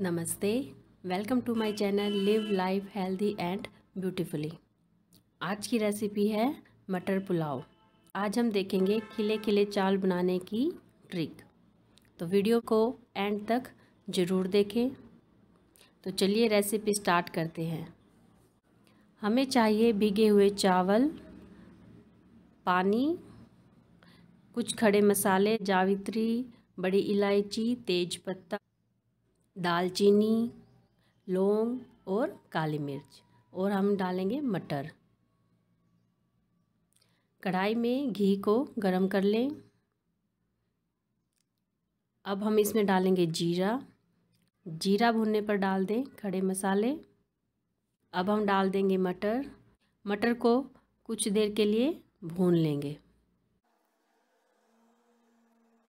नमस्ते welcome to my channel live life healthy and beautifully आज की रेसिपी है मटर पुलाव आज हम देखेंगे खिले खिले चाल बनाने की ट्रिक तो वीडियो को एंड तक ज़रूर देखें तो चलिए रेसिपी स्टार्ट करते हैं हमें चाहिए भीगे हुए चावल पानी कुछ खड़े मसाले जावित्री बड़ी इलायची तेज पत्ता दालचीनी लौंग और काली मिर्च और हम डालेंगे मटर कढ़ाई में घी को गरम कर लें अब हम इसमें डालेंगे जीरा जीरा भुनने पर डाल दें खड़े मसाले अब हम डाल देंगे मटर मटर को कुछ देर के लिए भून लेंगे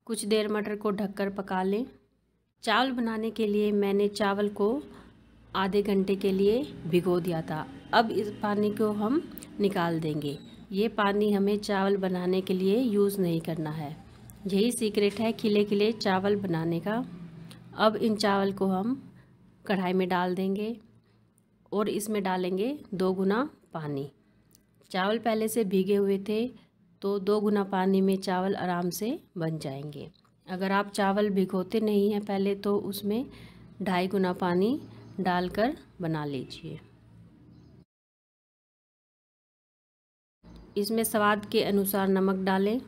कुछ देर मटर को ढककर पका लें चावल बनाने के लिए मैंने चावल को आधे घंटे के लिए भिगो दिया था अब इस पानी को हम निकाल देंगे ये पानी हमें चावल बनाने के लिए यूज़ नहीं करना है यही सीक्रेट है खिले खिले चावल बनाने का अब इन चावल को हम कढ़ाई में डाल देंगे और इसमें डालेंगे दो गुना पानी चावल पहले से भीगे हुए थे तो दो गुना पानी में चावल आराम से बन जाएंगे अगर आप चावल भिगोते नहीं हैं पहले तो उसमें ढाई गुना पानी डालकर बना लीजिए इसमें स्वाद के अनुसार नमक डालें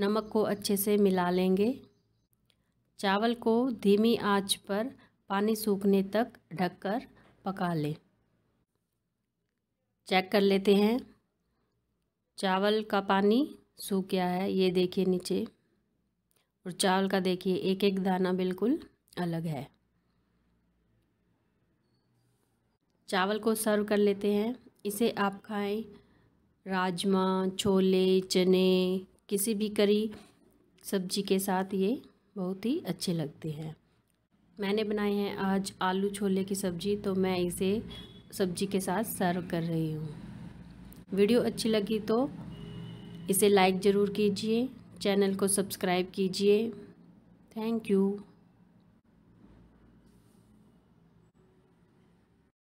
नमक को अच्छे से मिला लेंगे चावल को धीमी आंच पर पानी सूखने तक ढककर पका लें चेक कर लेते हैं चावल का पानी सूख गया है ये देखिए नीचे और चावल का देखिए एक एक दाना बिल्कुल अलग है चावल को सर्व कर लेते हैं इसे आप खाएं राजमा छोले चने किसी भी करी सब्जी के साथ ये बहुत ही अच्छे लगते हैं मैंने बनाए हैं आज आलू छोले की सब्ज़ी तो मैं इसे सब्जी के साथ सर्व कर रही हूँ वीडियो अच्छी लगी तो इसे लाइक ज़रूर कीजिए चैनल को सब्सक्राइब कीजिए थैंक यू